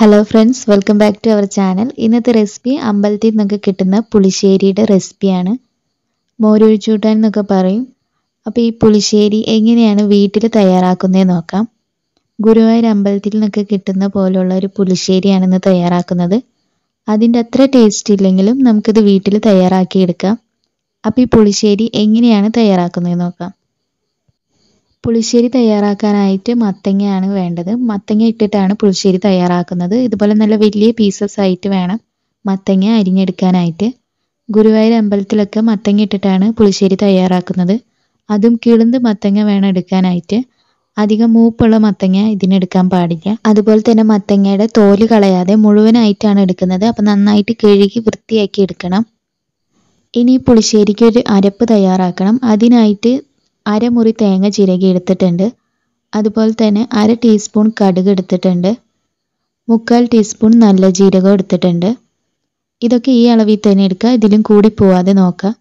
hello friends welcome back to our channel ഇന്നത്തെ recipe അമ്പലത്തിൽ നിന്നൊക്കെ കിട്ടുന്ന പുളിശ്ശേരിയുടെ റെസിപ്പിയാണ് മോരൊഴിച്ചു കൂട്ടാൻ എന്നൊക്കെ പറയും അപ്പോൾ ഈ പുളിശ്ശേരി എങ്ങനെയാണ് വീട്ടിൽ തയ്യാറാക്കുന്നത് നോക്കാം ഗുരുവായൂർ അമ്പലത്തിൽ നിന്നൊക്കെ കിട്ടുന്ന പോലുള്ള ഒരു പുളിശ്ശേരിയാണ് ഇന്ന് തയ്യാറാക്കുന്നത് അതിൻ്റെ അത്ര ടേസ്റ്റ് ഇല്ലെങ്കിലും നമുക്കിത് വീട്ടിൽ തയ്യാറാക്കിയെടുക്കാം അപ്പോൾ ഈ പുളിശ്ശേരി എങ്ങനെയാണ് തയ്യാറാക്കുന്നത് നോക്കാം പുളിശ്ശേരി തയ്യാറാക്കാനായിട്ട് മത്തങ്ങയാണ് വേണ്ടത് മത്തങ്ങ ഇട്ടിട്ടാണ് പുളിശ്ശേരി തയ്യാറാക്കുന്നത് ഇതുപോലെ നല്ല വലിയ പീസസ് ആയിട്ട് വേണം മത്തങ്ങ അരിഞ്ഞെടുക്കാനായിട്ട് ഗുരുവായൂർ അമ്പലത്തിലൊക്കെ മത്തങ്ങ ഇട്ടിട്ടാണ് പുളിശ്ശേരി തയ്യാറാക്കുന്നത് അതും കിളുന്ത് മത്തങ്ങ വേണം എടുക്കാനായിട്ട് അധികം മൂപ്പുള്ള മത്തങ്ങ ഇതിനെടുക്കാൻ പാടില്ല അതുപോലെ തന്നെ മത്തങ്ങയുടെ തോല് കളയാതെ മുഴുവനായിട്ടാണ് എടുക്കുന്നത് അപ്പം നന്നായിട്ട് കഴുകി വൃത്തിയാക്കി എടുക്കണം ഇനി പുളിശ്ശേരിക്ക് ഒരു അരപ്പ് തയ്യാറാക്കണം അതിനായിട്ട് അരമുറി തേങ്ങ ചിരകി എടുത്തിട്ടുണ്ട് അതുപോലെ തന്നെ അര ടീസ്പൂൺ കടുക് എടുത്തിട്ടുണ്ട് മുക്കാൽ ടീസ്പൂൺ നല്ല ജീരകം എടുത്തിട്ടുണ്ട് ഇതൊക്കെ ഈ അളവിൽ തന്നെ എടുക്കുക ഇതിലും കൂടി പോവാതെ നോക്കുക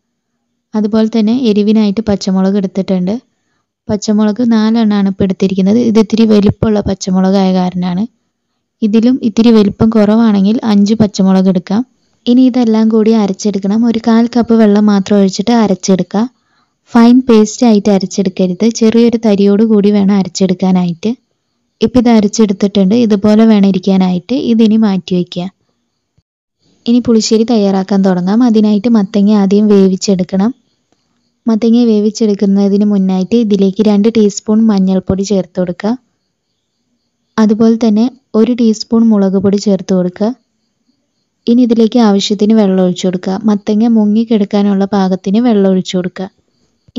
അതുപോലെ തന്നെ എരിവിനായിട്ട് പച്ചമുളക് എടുത്തിട്ടുണ്ട് പച്ചമുളക് നാലെണ്ണമാണ് ഇപ്പോൾ എടുത്തിരിക്കുന്നത് ഇത് ഇത്തിരി വലിപ്പമുള്ള പച്ചമുളകായ കാരണമാണ് ഇതിലും ഇത്തിരി വലിപ്പം കുറവാണെങ്കിൽ അഞ്ച് പച്ചമുളക് എടുക്കാം ഇനി ഇതെല്ലാം കൂടി അരച്ചെടുക്കണം ഒരു കാൽ കപ്പ് വെള്ളം മാത്രം ഒഴിച്ചിട്ട് അരച്ചെടുക്കുക ഫൈൻ പേസ്റ്റ് ആയിട്ട് അരച്ചെടുക്കരുത് ചെറിയൊരു തരിയോട് കൂടി വേണം അരച്ചെടുക്കാനായിട്ട് ഇപ്പം ഇത് അരച്ചെടുത്തിട്ടുണ്ട് ഇതുപോലെ വേണം ഇരിക്കാനായിട്ട് ഇതിനി മാറ്റി വയ്ക്കുക ഇനി പുളിശ്ശേരി തയ്യാറാക്കാൻ തുടങ്ങാം അതിനായിട്ട് മത്തങ്ങ ആദ്യം വേവിച്ചെടുക്കണം മത്തങ്ങ വേവിച്ചെടുക്കുന്നതിന് മുന്നായിട്ട് ഇതിലേക്ക് രണ്ട് ടീസ്പൂൺ മഞ്ഞൾപ്പൊടി ചേർത്ത് കൊടുക്കുക അതുപോലെ തന്നെ ഒരു ടീസ്പൂൺ മുളക് പൊടി ചേർത്ത് കൊടുക്കുക ഇനി ഇതിലേക്ക് ആവശ്യത്തിന് വെള്ളം ഒഴിച്ചു കൊടുക്കുക മത്തങ്ങ കിടക്കാനുള്ള പാകത്തിന് വെള്ളം ഒഴിച്ചു കൊടുക്കുക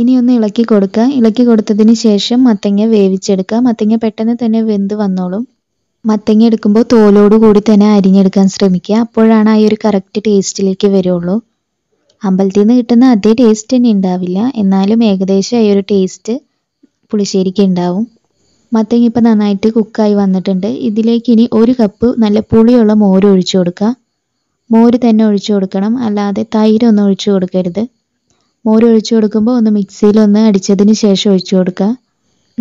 ഇനി ഒന്ന് ഇളക്കി കൊടുക്കുക ഇളക്കി കൊടുത്തതിന് ശേഷം മത്തങ്ങ വേവിച്ചെടുക്കുക മത്തങ്ങ പെട്ടെന്ന് തന്നെ വെന്ത് വന്നോളും മത്തങ്ങ എടുക്കുമ്പോൾ തോലോട് കൂടി തന്നെ അരിഞ്ഞെടുക്കാൻ ശ്രമിക്കുക അപ്പോഴാണ് ആ ഒരു കറക്റ്റ് ടേസ്റ്റിലേക്ക് വരുള്ളൂ അമ്പലത്തിൽ നിന്ന് കിട്ടുന്ന അതേ ടേസ്റ്റ് തന്നെ ഉണ്ടാവില്ല എന്നാലും ഏകദേശം ആ ഒരു ടേസ്റ്റ് പുളിശ്ശേരിക്ക് ഉണ്ടാവും മത്തങ്ങ ഇപ്പം നന്നായിട്ട് കുക്കായി വന്നിട്ടുണ്ട് ഇതിലേക്ക് ഇനി ഒരു കപ്പ് നല്ല പുളിയുള്ള മോര് ഒഴിച്ചു കൊടുക്കുക മോര് തന്നെ ഒഴിച്ചു കൊടുക്കണം അല്ലാതെ തൈരൊന്നും ഒഴിച്ചു കൊടുക്കരുത് മോര് ഒഴിച്ചു കൊടുക്കുമ്പോൾ ഒന്ന് മിക്സിയിൽ ഒന്ന് അടിച്ചതിന് ശേഷം ഒഴിച്ചു കൊടുക്കുക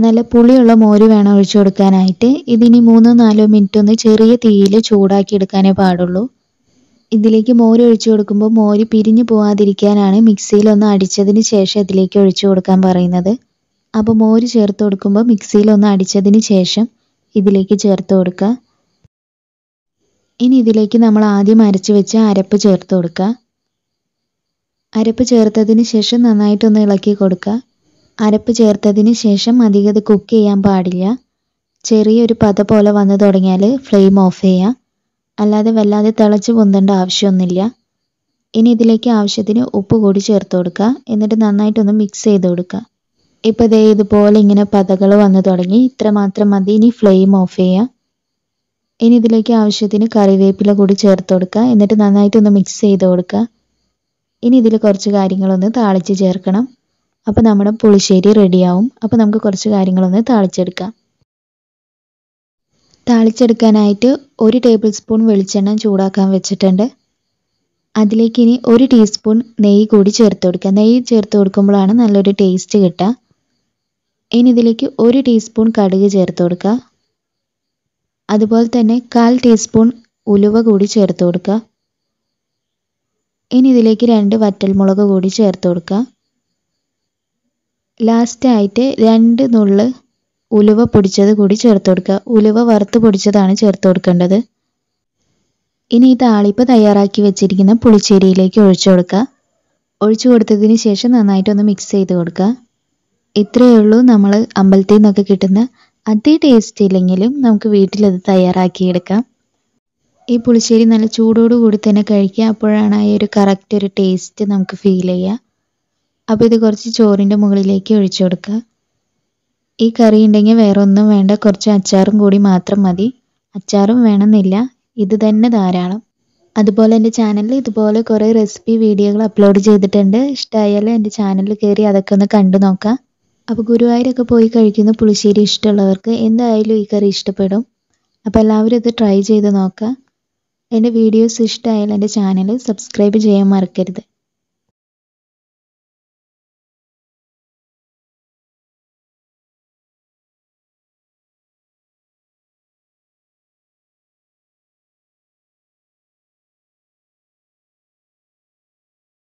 നല്ല പുളിയുള്ള മോര് വേണം ഒഴിച്ചു കൊടുക്കാനായിട്ട് ഇതിനി മൂന്നോ നാലോ മിനിറ്റ് ഒന്ന് ചെറിയ തീയിൽ ചൂടാക്കി എടുക്കാനേ പാടുള്ളൂ ഇതിലേക്ക് മോര് ഒഴിച്ചു കൊടുക്കുമ്പോൾ മോര് പിരിഞ്ഞു പോവാതിരിക്കാനാണ് മിക്സിയിൽ ഒന്ന് അടിച്ചതിന് ശേഷം ഇതിലേക്ക് ഒഴിച്ചു കൊടുക്കാൻ പറയുന്നത് അപ്പോൾ മോര് ചേർത്ത് കൊടുക്കുമ്പോൾ മിക്സിയിൽ ഒന്ന് അടിച്ചതിന് ശേഷം ഇതിലേക്ക് ചേർത്ത് കൊടുക്കുക ഇനി ഇതിലേക്ക് നമ്മൾ ആദ്യം അരച്ച് വെച്ച അരപ്പ് ചേർത്ത് കൊടുക്കുക അരപ്പ് ചേർത്തതിന് ശേഷം നന്നായിട്ടൊന്ന് ഇളക്കി കൊടുക്കുക അരപ്പ് ചേർത്തതിന് ശേഷം അധികം കുക്ക് ചെയ്യാൻ പാടില്ല ചെറിയൊരു പത പോലെ വന്നു തുടങ്ങിയാൽ ഫ്ലെയിം ഓഫ് ചെയ്യുക അല്ലാതെ വല്ലാതെ തിളച്ച് പൊന്തേണ്ട ആവശ്യമൊന്നുമില്ല ഇനി ഇതിലേക്ക് ആവശ്യത്തിന് ഉപ്പ് കൂടി ചേർത്ത് കൊടുക്കുക എന്നിട്ട് നന്നായിട്ടൊന്ന് മിക്സ് ചെയ്ത് കൊടുക്കുക ഇപ്പോൾ ദേ ഇതുപോലെ ഇങ്ങനെ പതകൾ വന്നു തുടങ്ങി ഇത്ര മാത്രം മതി ഇനി ഫ്ലെയിം ഓഫ് ചെയ്യുക ഇനി ഇതിലേക്ക് ആവശ്യത്തിന് കറിവേപ്പില കൂടി ചേർത്ത് കൊടുക്കുക എന്നിട്ട് നന്നായിട്ടൊന്ന് മിക്സ് ചെയ്ത് കൊടുക്കുക ഇനി ഇതിൽ കുറച്ച് കാര്യങ്ങളൊന്ന് താളിച്ച് ചേർക്കണം അപ്പോൾ നമ്മുടെ പുളിശ്ശേരി റെഡിയാവും അപ്പോൾ നമുക്ക് കുറച്ച് കാര്യങ്ങളൊന്ന് താളിച്ചെടുക്കാം താളിച്ചെടുക്കാനായിട്ട് ഒരു ടേബിൾ സ്പൂൺ വെളിച്ചെണ്ണ ചൂടാക്കാൻ വെച്ചിട്ടുണ്ട് അതിലേക്ക് ഇനി ഒരു ടീസ്പൂൺ നെയ്യ് കൂടി ചേർത്ത് കൊടുക്കുക നെയ്യ് ചേർത്ത് കൊടുക്കുമ്പോഴാണ് നല്ലൊരു ടേസ്റ്റ് കിട്ടുക ഇനി ഇതിലേക്ക് ഒരു ടീസ്പൂൺ കടുക് ചേർത്ത് കൊടുക്കുക അതുപോലെ തന്നെ കാൽ ടീസ്പൂൺ ഉലുവ കൂടി ചേർത്ത് കൊടുക്കുക ഇനി ഇതിലേക്ക് രണ്ട് വറ്റൽമുളക് കൂടി ചേർത്ത് കൊടുക്കുക ലാസ്റ്റായിട്ട് രണ്ട് നുള്ള് ഉലുവ പൊടിച്ചത് കൂടി ചേർത്ത് കൊടുക്കുക ഉലുവ വറുത്ത് പൊടിച്ചതാണ് ചേർത്ത് കൊടുക്കേണ്ടത് ഇനി ഈ താളിപ്പ് തയ്യാറാക്കി വെച്ചിരിക്കുന്ന പുളിശ്ശേരിയിലേക്ക് ഒഴിച്ചു കൊടുക്കുക ഒഴിച്ചു കൊടുത്തതിന് ശേഷം നന്നായിട്ടൊന്ന് മിക്സ് ചെയ്ത് കൊടുക്കുക ഇത്രയേ ഉള്ളൂ നമ്മൾ അമ്പലത്തിൽ നിന്നൊക്കെ കിട്ടുന്ന അതേ ടേസ്റ്റ് ഇല്ലെങ്കിലും നമുക്ക് വീട്ടിലത് തയ്യാറാക്കിയെടുക്കാം ഈ പുളിശ്ശേരി നല്ല ചൂടോട് കൂടി തന്നെ കഴിക്കുക അപ്പോഴാണ് ആ ഒരു കറക്റ്റ് ഒരു ടേസ്റ്റ് നമുക്ക് ഫീൽ ചെയ്യുക അപ്പോൾ ഇത് കുറച്ച് ചോറിൻ്റെ മുകളിലേക്ക് ഒഴിച്ചു കൊടുക്കുക ഈ കറി ഉണ്ടെങ്കിൽ വേറെ ഒന്നും വേണ്ട കുറച്ച് അച്ചാറും കൂടി മാത്രം മതി അച്ചാറും വേണമെന്നില്ല ഇത് തന്നെ ധാരാളം അതുപോലെ എൻ്റെ ചാനലിൽ ഇതുപോലെ കുറേ റെസിപ്പി വീഡിയോകൾ അപ്ലോഡ് ചെയ്തിട്ടുണ്ട് ഇഷ്ടമായാൽ എൻ്റെ ചാനലിൽ കയറി അതൊക്കെ ഒന്ന് കണ്ടു നോക്കാം അപ്പോൾ ഗുരുവായൂരൊക്കെ പോയി കഴിക്കുന്ന പുളിശ്ശേരി ഇഷ്ടമുള്ളവർക്ക് എന്തായാലും ഈ കറി ഇഷ്ടപ്പെടും അപ്പോൾ എല്ലാവരും ഇത് ട്രൈ ചെയ്ത് നോക്കുക എൻ്റെ വീഡിയോസ് ഇഷ്ടമായാൽ എൻ്റെ ചാനൽ സബ്സ്ക്രൈബ് ചെയ്യാൻ മറക്കരുത്